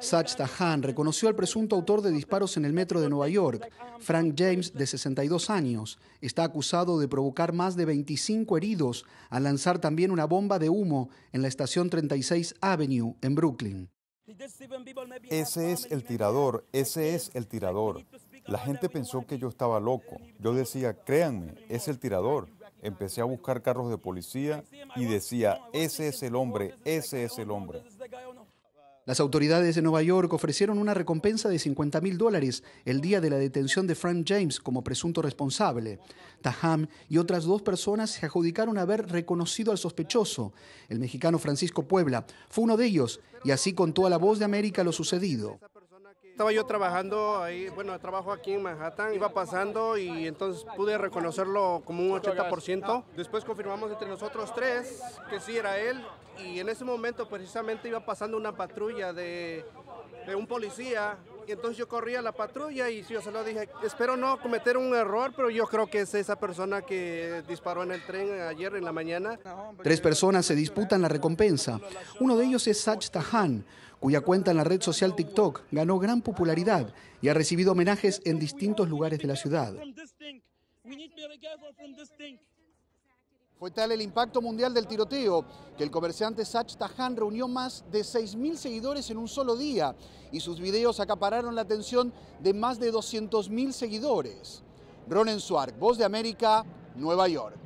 Sach Tahan reconoció al presunto autor de disparos en el metro de Nueva York. Frank James, de 62 años, está acusado de provocar más de 25 heridos al lanzar también una bomba de humo en la estación 36 Avenue, en Brooklyn. Ese es el tirador, ese es el tirador. La gente pensó que yo estaba loco. Yo decía, créanme, es el tirador. Empecé a buscar carros de policía y decía, ese es el hombre, ese es el hombre. Las autoridades de Nueva York ofrecieron una recompensa de 50 mil dólares el día de la detención de Frank James como presunto responsable. Taham y otras dos personas se adjudicaron haber reconocido al sospechoso. El mexicano Francisco Puebla fue uno de ellos y así contó a la voz de América lo sucedido. Estaba yo trabajando ahí, bueno, trabajo aquí en Manhattan, iba pasando y entonces pude reconocerlo como un 80%. Después confirmamos entre nosotros tres que sí era él y en ese momento precisamente iba pasando una patrulla de, un policía entonces yo corría a la patrulla y yo se lo dije, espero no cometer un error, pero yo creo que es esa persona que disparó en el tren ayer en la mañana. Tres personas se disputan la recompensa. Uno de ellos es Sach Tahan, cuya cuenta en la red social TikTok ganó gran popularidad y ha recibido homenajes en distintos lugares de la ciudad. Fue tal el impacto mundial del tiroteo que el comerciante Sach Tahan reunió más de 6.000 seguidores en un solo día y sus videos acapararon la atención de más de 200.000 seguidores. Ronen Suark, Voz de América, Nueva York.